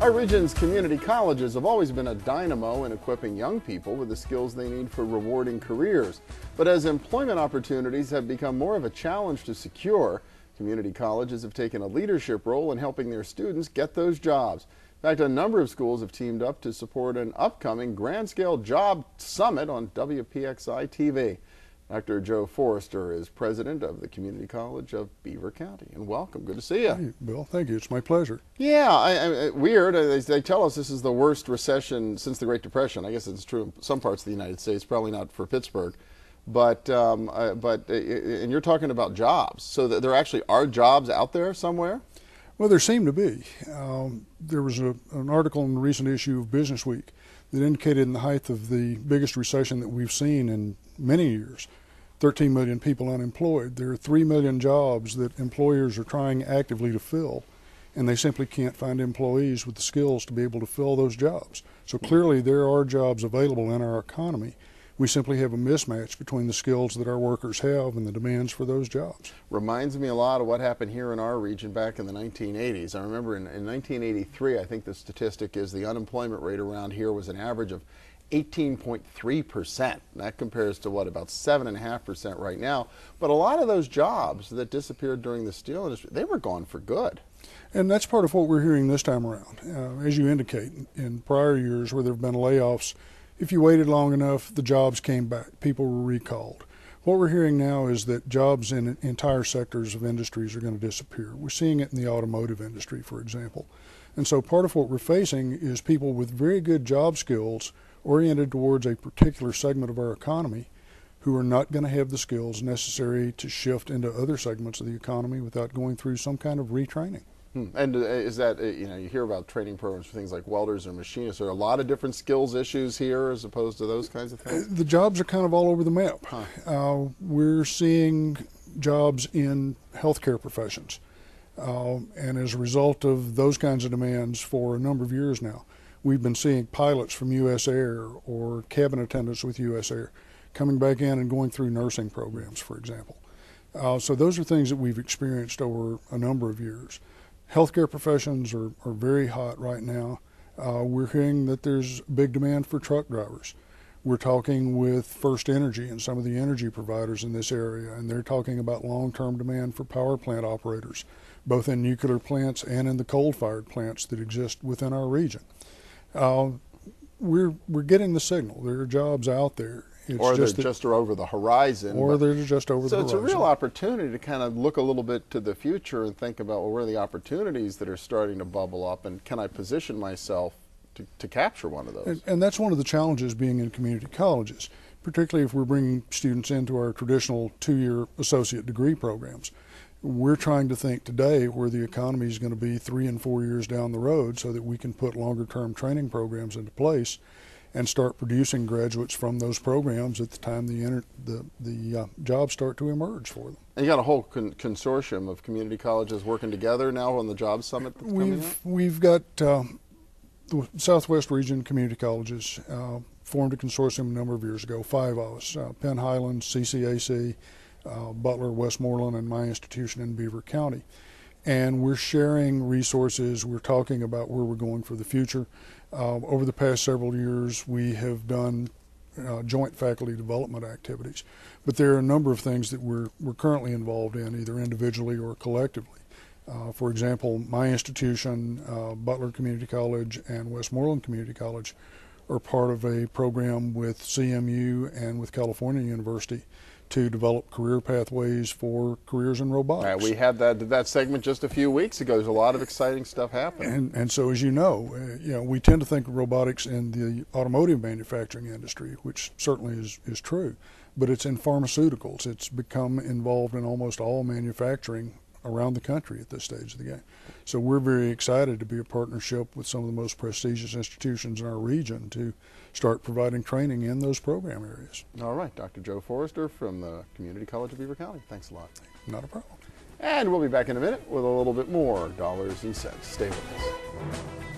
Our region's community colleges have always been a dynamo in equipping young people with the skills they need for rewarding careers. But as employment opportunities have become more of a challenge to secure, community colleges have taken a leadership role in helping their students get those jobs. In fact, a number of schools have teamed up to support an upcoming grand scale job summit on WPXI TV. Dr. Joe Forrester is president of the Community College of Beaver County. And welcome. Good to see you. Hey, Bill, thank you. It's my pleasure. Yeah, I, I, weird. They, they, tell us this is the worst recession since the Great Depression. I guess it's true in some parts of the United States, probably not for Pittsburgh. But, um, uh, but uh, uh and you're talking about jobs. So th there actually are jobs out there somewhere? Well, there seem to be. Um, there was a, an article in the recent issue of Business Week that indicated in the height of the biggest recession that we've seen in many years 13 million people unemployed. There are 3 million jobs that employers are trying actively to fill, and they simply can't find employees with the skills to be able to fill those jobs. So clearly, there are jobs available in our economy we simply have a mismatch between the skills that our workers have and the demands for those jobs. Reminds me a lot of what happened here in our region back in the 1980s. I remember in, in 1983, I think the statistic is the unemployment rate around here was an average of 18.3%. That compares to what, about 7.5% right now. But a lot of those jobs that disappeared during the steel industry, they were gone for good. And that's part of what we're hearing this time around. Uh, as you indicate, in prior years where there have been layoffs, if you waited long enough, the jobs came back. People were recalled. What we're hearing now is that jobs in entire sectors of industries are going to disappear. We're seeing it in the automotive industry, for example. And so part of what we're facing is people with very good job skills oriented towards a particular segment of our economy who are not going to have the skills necessary to shift into other segments of the economy without going through some kind of retraining. Hmm. And uh, is that uh, you know you hear about training programs for things like welders or machinists? Are a lot of different skills issues here as opposed to those kinds of uh, things? The jobs are kind of all over the map. Huh. Uh, we're seeing jobs in healthcare professions, uh, and as a result of those kinds of demands for a number of years now, we've been seeing pilots from U.S. Air or cabin attendants with U.S. Air coming back in and going through nursing programs, for example. Uh, so those are things that we've experienced over a number of years healthcare professions are, are very hot right now. Uh, we're hearing that there's big demand for truck drivers. We're talking with First Energy and some of the energy providers in this area, and they're talking about long term demand for power plant operators, both in nuclear plants and in the coal fired plants that exist within our region. Uh, we're, we're getting the signal. There are jobs out there, it's or just they're just over the horizon. Or but, they're just over so the horizon. So it's a real opportunity to kind of look a little bit to the future and think about well, where are the opportunities that are starting to bubble up, and can I position myself to, to capture one of those? And, and that's one of the challenges being in community colleges, particularly if we're bringing students into our traditional two-year associate degree programs. We're trying to think today where the economy is going to be three and four years down the road so that we can put longer term training programs into place and start producing graduates from those programs at the time the inter- the, the uh, jobs start to emerge for them. And you got a whole con- consortium of community colleges working together now on the job summit. we've we've got uh, the Southwest Region Community Colleges uh, formed a consortium a number of years ago. Five of us: uh, Penn Highlands, CCAC, uh, Butler, Westmoreland, and my institution in Beaver County and we're sharing resources. We're talking about where we're going for the future. Uh, over the past several years, we have done uh, joint faculty development activities, but there are a number of things that we're, we're currently involved in, either individually or collectively. Uh, for example, my institution, uh, Butler Community College and Westmoreland Community College, are part of a program with CMU and with California University to develop career pathways for careers in robotics. Right, we had that that segment just a few weeks ago. There's a lot of exciting stuff happening. And, and so, as you know, uh, you know, we tend to think of robotics in the automotive manufacturing industry, which certainly is, is true, but it's in pharmaceuticals. It's become involved in almost all manufacturing around the country at this stage of the game. So we're very excited to be a partnership with some of the most prestigious institutions in our region to start providing training in those program areas. All right, Dr. Joe Forrester from the Community College of Beaver County. Thanks a lot. Not a problem. And we'll be back in a minute with a little bit more dollars and cents. Stay with us.